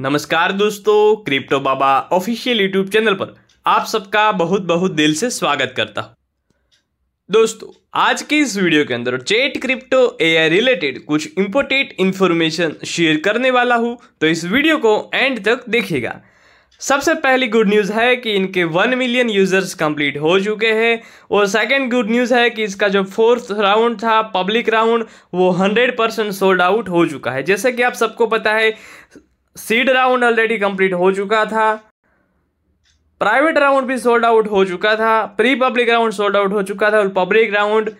नमस्कार दोस्तों क्रिप्टो बाबा ऑफिशियल यूट्यूब चैनल पर आप सबका बहुत बहुत दिल से स्वागत करता हूं दोस्तों आज के इस वीडियो के अंदर चेट क्रिप्टो एआई रिलेटेड कुछ इंपोर्टेंट इन्फॉर्मेशन शेयर करने वाला हूं तो इस वीडियो को एंड तक देखिएगा सबसे पहली गुड न्यूज़ है कि इनके वन मिलियन यूज़र्स कंप्लीट हो चुके हैं और सेकंड गुड न्यूज़ है कि इसका जो फोर्थ राउंड था पब्लिक राउंड वो हंड्रेड परसेंट सोल्ड आउट हो चुका है जैसे कि आप सबको पता है सीड राउंड ऑलरेडी कंप्लीट हो चुका था प्राइवेट राउंड भी सोल्ड आउट हो चुका था pre public round sold out हो चुका था और पब्लिक राउंड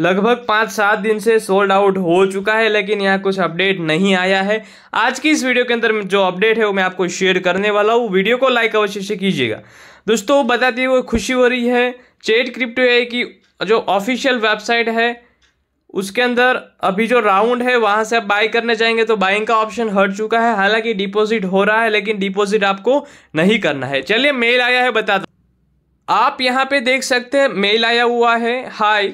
लगभग पाँच सात दिन से सोल्ड आउट हो चुका है लेकिन यहाँ कुछ अपडेट नहीं आया है आज की इस वीडियो के अंदर जो अपडेट है वो मैं आपको शेयर करने वाला हूँ वीडियो को लाइक अवश्य से कीजिएगा दोस्तों बताती हुई खुशी हो रही है चेट क्रिप्टो की जो ऑफिशियल वेबसाइट है उसके अंदर अभी जो राउंड है वहां से आप बाय करने जाएंगे तो बाइंग का ऑप्शन हट चुका है हालांकि डिपॉजिट हो रहा है लेकिन डिपॉजिट आपको नहीं करना है चलिए मेल आया है बता दो आप यहाँ पे देख सकते हैं मेल आया हुआ है hi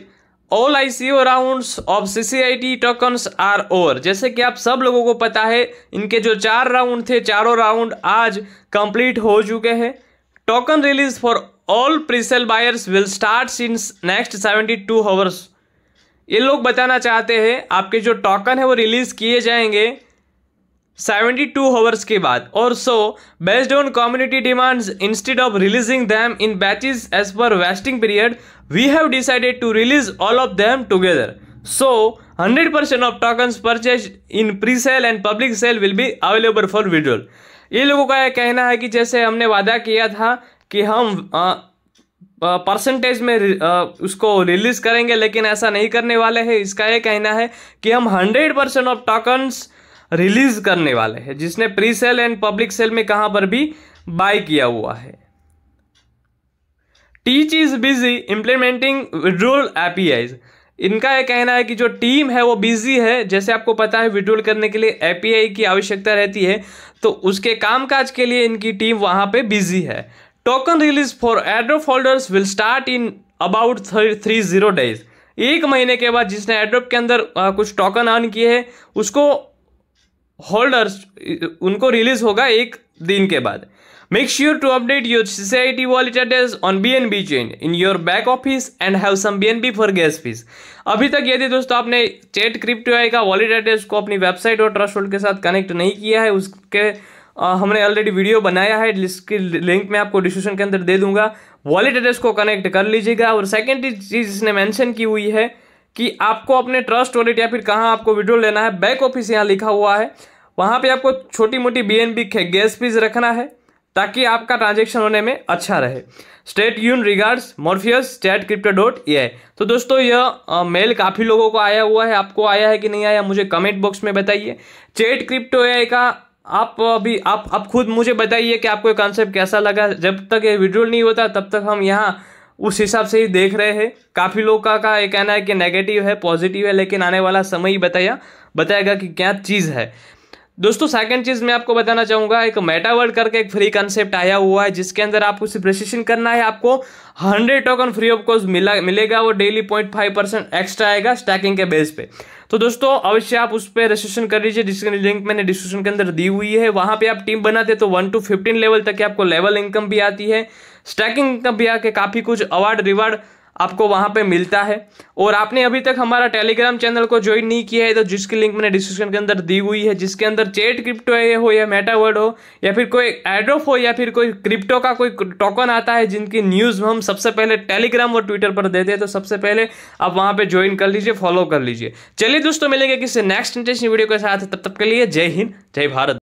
all I C O round of C C I T tokens are over जैसे कि आप सब लोगों को पता है इनके जो चार राउंड थे चारों राउंड आज कंप्लीट हो चुके हैं token release for all presale buyers will start since next seventy two hours ये लोग बताना चाहते हैं आपके जो टोकन है वो रिलीज़ किए जाएंगे 72 टू हावर्स के बाद और so based on community demands instead of releasing them in batches as per vesting period we have decided to release all of them together so 100% percent of tokens purchase in pre sale and public sale will be available for withdrawal ये लोगों का यह कहना है कि जैसे हमने वादा किया था कि हम परसेंटेज में उसको रिलीज करेंगे लेकिन ऐसा नहीं करने वाले हैं इसका ये कहना है कि हम hundred percent of tokens release करने वाले हैं जिसने pre sale and public sale में कहां पर भी बाय किया हुआ है tech is busy implementing withdrawal APIs इनका यह कहना है कि जो टीम है वो बिजी है जैसे आपको पता है विड्रोल करने के लिए एपीआई की आवश्यकता रहती है तो उसके कामकाज के लिए इनकी टीम वहां पे बिजी है token release for airdrop holders will start in about three zero days एक महीने के बाद जिसने एड्रोप के अंदर आ, कुछ टोकन ऑन किए हैं उसको होल्डर्स उनको रिलीज होगा एक दिन के बाद make sure to update your C C I T wallet address on B N B on in your back office and have some B N B for gas fees अभी तक यदि दोस्तों आपने चेट क्रिप्टो आई का वॉलेट एड्रेस को अपनी website और ट्रस्ट के साथ कनेक्ट नहीं किया है उसके आ, हमने ऑलरेडी वीडियो बनाया है जिसकी लिंक मैं आपको डिस्क्रिप्शन के अंदर दे दूंगा वॉलेट एड्रेस को कनेक्ट कर लीजिएगा और सेकेंड चीज़ इसने मैंशन की हुई है कि आपको अपने ट्रस्ट वॉलेट या फिर कहाँ आपको विड्रॉल लेना है बैक ऑफिस यहाँ लिखा हुआ है वहाँ पे आपको छोटी मोटी B N B gas fees रखना है ताकि आपका ट्रांजेक्शन होने में अच्छा रहे स्टेट यून regards Morpheus chat crypto dot A तो दोस्तों यह मेल काफ़ी लोगों को आया हुआ है आपको आया है कि नहीं आया मुझे कमेंट बॉक्स में बताइए चैट क्रिप्टो ए का आप अभी आप आप खुद मुझे बताइए कि आपको ये कॉन्सेप्ट कैसा लगा जब तक ये विड्रोल नहीं होता तब तक हम यहाँ उस हिसाब से ही देख रहे हैं काफ़ी लोग का का ये कहना है कि नेगेटिव है पॉजिटिव है लेकिन आने वाला समय ही बताया बताएगा कि क्या चीज़ है दोस्तों सेकंड चीज़ मैं आपको बताना चाहूंगा एक मेटावर्ड करके एक फ्री कंसेप्ट आया हुआ है जिसके अंदर आपको सिर्फ रजिस्ट्रेशन करना है आपको 100 टोकन फ्री ऑफ कॉस्ट मिला मिलेगा वो daily point five percent extra आएगा स्टैकिंग के बेस पे तो दोस्तों अवश्य आप उस पर रजिस्ट्रेशन कर लीजिए जिसके लिंक मैंने डिस्क्रिप्शन के अंदर दी हुई है वहां पर आप टीम बनाते तो वन टू फिफ्टीन लेवल तक आपको लेवल इनकम भी आती है स्टैकिंग इनकम भी आके काफ़ी कुछ अवार्ड रिवार्ड आपको वहाँ पे मिलता है और आपने अभी तक हमारा टेलीग्राम चैनल को ज्वाइन नहीं किया है तो जिसकी लिंक मैंने डिस्क्रिप्शन के अंदर दी हुई है जिसके अंदर चेट क्रिप्टो है हो या मेटावर्ड हो या फिर कोई एड्रोफ हो या फिर कोई क्रिप्टो का कोई टोकन आता है जिनकी न्यूज़ हम सबसे पहले टेलीग्राम और ट्विटर पर देते हैं तो सबसे पहले आप वहाँ पर ज्वाइन कर लीजिए फॉलो कर लीजिए चलिए दोस्तों मिलेंगे किसी नेक्स्ट इंटरेस्टिंग वीडियो के साथ तब तक के लिए जय हिंद जय भारत